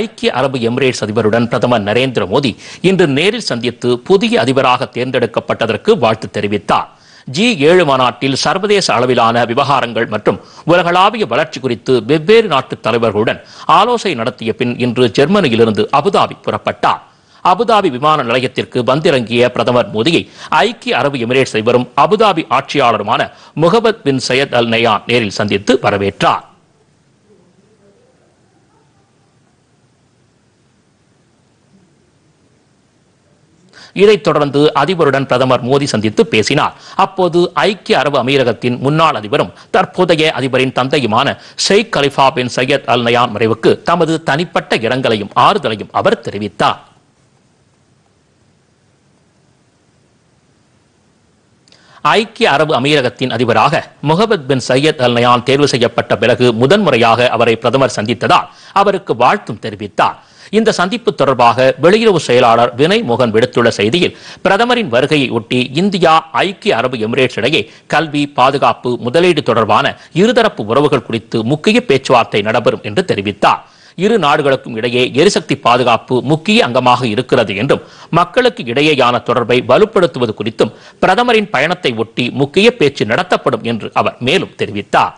ஐக்கிய அரபு எமிரேட்ஸ் அதிபருடன் பிரதமர் நரேந்திர மோடி இன்று நேரில் சந்தித்து புதிய அதிபராக தேர்ந்தெடுக்கப்பட்டதற்கு வாழ்த்து தெரிவித்தார் ஜி ஏழு மாநாட்டில் சர்வதேச அளவிலான விவகாரங்கள் மற்றும் உலகளாவிய வளர்ச்சி குறித்து வெவ்வேறு நாட்டு தலைவர்களுடன் ஆலோசனை நடத்திய பின் இன்று ஜெர்மனியிலிருந்து அபுதாபி புறப்பட்டார் அபுதாபி விமான நிலையத்திற்கு வந்திறங்கிய பிரதமர் மோடியை ஐக்கிய அரபு எமிரேட்ஸ் அதிபரும் அபுதாபி ஆட்சியாளருமான Mohammed bin Zayed Al Nahyan நேரில் சந்தித்து வரவேற்றார் இதைத் தொடர்ந்து அதிபருடன் பிரதமர் மோடி சந்தித்து பேசினார் அப்போது ஐக்கிய அரபு அமீரகத்தின் முன்னாள் அதிபரும் தற்போதைய அதிபரின் தந்தையுமான Sheikh Khalifa bin Zayed Al Nahyan மறைவுக்கு தமது தனிப்பட்ட இரங்கலையும் ஆறுதலையும் அவர் தெரிவித்தார் ஐக்கிய அரபு அமீரகத்தின் அதிபராக முகமத் பின் சையத் அல் நயான் தேர்வு செய்யப்பட்ட பிறகு முதன்முறையாக அவரை பிரதமர் சந்தித்ததால் அவருக்கு வாழ்த்தும் தெரிவித்தார் இந்த சந்திப்பு தொடர்பாக வெளியுறவு செயலாளர் வினய் மோகன் விடுத்துள்ள செய்தியில் பிரதமரின் வருகையை ஒட்டி இந்தியா ஐக்கிய அரபு எமிரேட்ஸ் இடையே கல்வி பாதுகாப்பு முதலீடு தொடர்பான இருதரப்பு உறவுகள் குறித்து முக்கிய பேச்சுவார்த்தை நடைபெறும் என்று தெரிவித்தார் இரு நாடுகளுக்கும் இடையே எரிசக்தி பாதுகாப்பு முக்கிய அங்கமாக இருக்கிறது என்றும் மக்களுக்கு இடையேயான தொடர்பை வலுப்படுத்துவது குறித்தும் பிரதமரின் பயணத்தை ஒட்டி முக்கிய பேச்சு நடத்தப்படும் என்று அவர் மேலும் தெரிவித்தார்